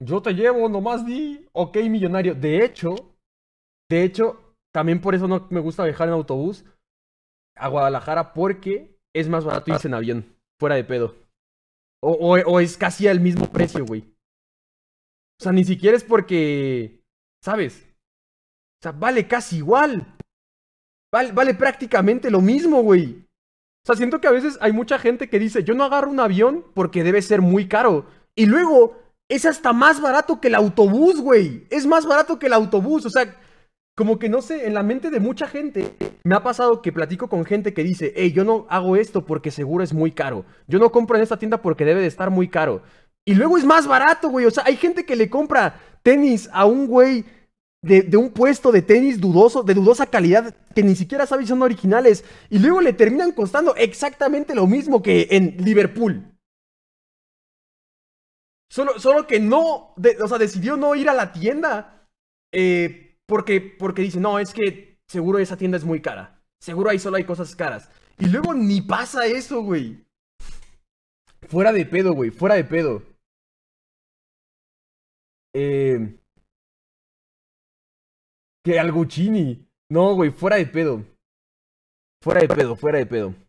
yo te llevo, nomás di, ok, millonario. De hecho, de hecho, también por eso no me gusta viajar en autobús a Guadalajara, porque es más barato irse en ah. avión, fuera de pedo. O, o, es casi al mismo precio, güey. O sea, ni siquiera es porque, ¿sabes? O sea, vale casi igual. Vale, vale prácticamente lo mismo, güey. O sea, siento que a veces hay mucha gente que dice, yo no agarro un avión porque debe ser muy caro. Y luego es hasta más barato que el autobús, güey. Es más barato que el autobús. O sea, como que no sé, en la mente de mucha gente me ha pasado que platico con gente que dice, hey, yo no hago esto porque seguro es muy caro. Yo no compro en esta tienda porque debe de estar muy caro. Y luego es más barato, güey. O sea, hay gente que le compra tenis a un güey de, de, un puesto de tenis dudoso, de dudosa calidad, que ni siquiera sabe si son originales, y luego le terminan costando exactamente lo mismo que en Liverpool. Solo, que no, o sea, decidió no ir a la tienda. Eh, porque, porque dice, no, es que seguro esa tienda es muy cara. Seguro ahí solo hay cosas caras. Y luego ni pasa eso, güey. Fuera de pedo, güey. Fuera de pedo. Em, que algo chini. No, güey. Fuera de pedo. Fuera de pedo, fuera de pedo.